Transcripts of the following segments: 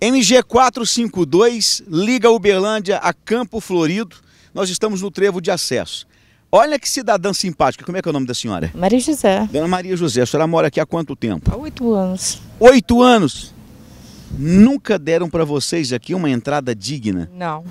MG452 liga Uberlândia a Campo Florido. Nós estamos no trevo de acesso. Olha que cidadã simpática. Como é que é o nome da senhora? Maria José. Dona Maria José, a senhora mora aqui há quanto tempo? Há oito anos. Oito anos? Nunca deram para vocês aqui uma entrada digna? Não.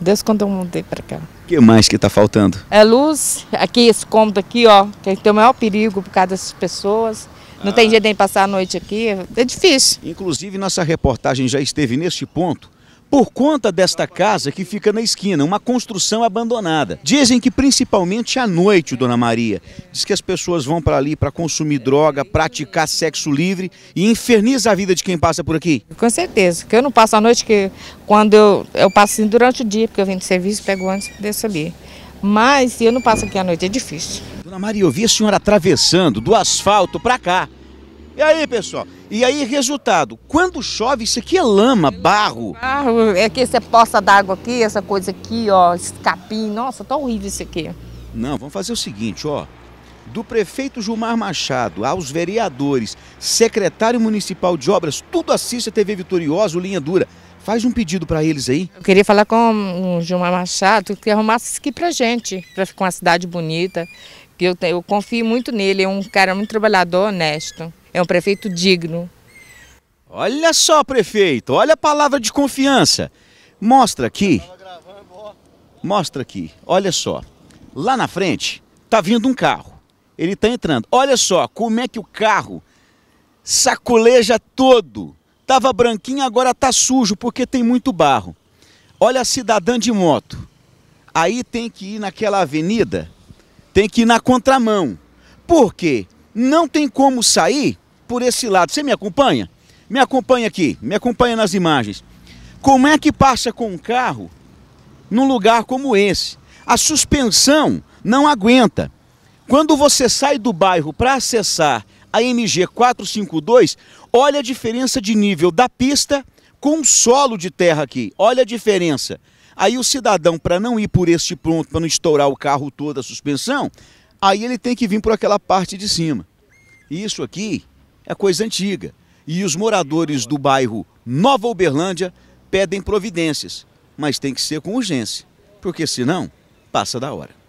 Deus quando eu mudei para cá. O que mais que está faltando? É luz. Aqui, esse cômodo aqui, ó, que tem o maior perigo por causa dessas pessoas. Não ah. tem jeito nem passar a noite aqui, é difícil. Inclusive, nossa reportagem já esteve neste ponto por conta desta casa que fica na esquina, uma construção abandonada. Dizem que principalmente à noite, Dona Maria, diz que as pessoas vão para ali para consumir droga, praticar sexo livre e inferniza a vida de quem passa por aqui. Com certeza, que eu não passo a noite, que quando eu, eu passo assim, durante o dia, porque eu venho de serviço, pego antes e desço ali. Mas eu não passo aqui à noite, é difícil. Dona Maria, eu vi a senhora atravessando do asfalto para cá. E aí, pessoal? E aí, resultado, quando chove, isso aqui é lama, barro. Barro, é que você poça d'água aqui, essa coisa aqui, ó, capim. nossa, tá horrível isso aqui. Não, vamos fazer o seguinte, ó. Do prefeito Gilmar Machado aos vereadores, secretário municipal de obras, tudo assiste a TV Vitoriosa, o Linha Dura. Faz um pedido para eles aí. Eu queria falar com o Gilmar Machado que arrumasse isso aqui pra gente, pra ficar uma cidade bonita que eu, eu confio muito nele, é um cara muito trabalhador, honesto, é um prefeito digno. Olha só, prefeito, olha a palavra de confiança. Mostra aqui, mostra aqui, olha só. Lá na frente tá vindo um carro, ele está entrando. Olha só como é que o carro sacoleja todo. Tava branquinho, agora tá sujo porque tem muito barro. Olha a cidadã de moto. Aí tem que ir naquela avenida tem que ir na contramão. Por quê? Não tem como sair por esse lado. Você me acompanha? Me acompanha aqui, me acompanha nas imagens. Como é que passa com um carro num lugar como esse? A suspensão não aguenta. Quando você sai do bairro para acessar a MG 452, olha a diferença de nível da pista com o solo de terra aqui. Olha a diferença. Aí o cidadão, para não ir por este ponto, para não estourar o carro todo, a suspensão, aí ele tem que vir por aquela parte de cima. Isso aqui é coisa antiga. E os moradores do bairro Nova Uberlândia pedem providências, mas tem que ser com urgência, porque senão passa da hora.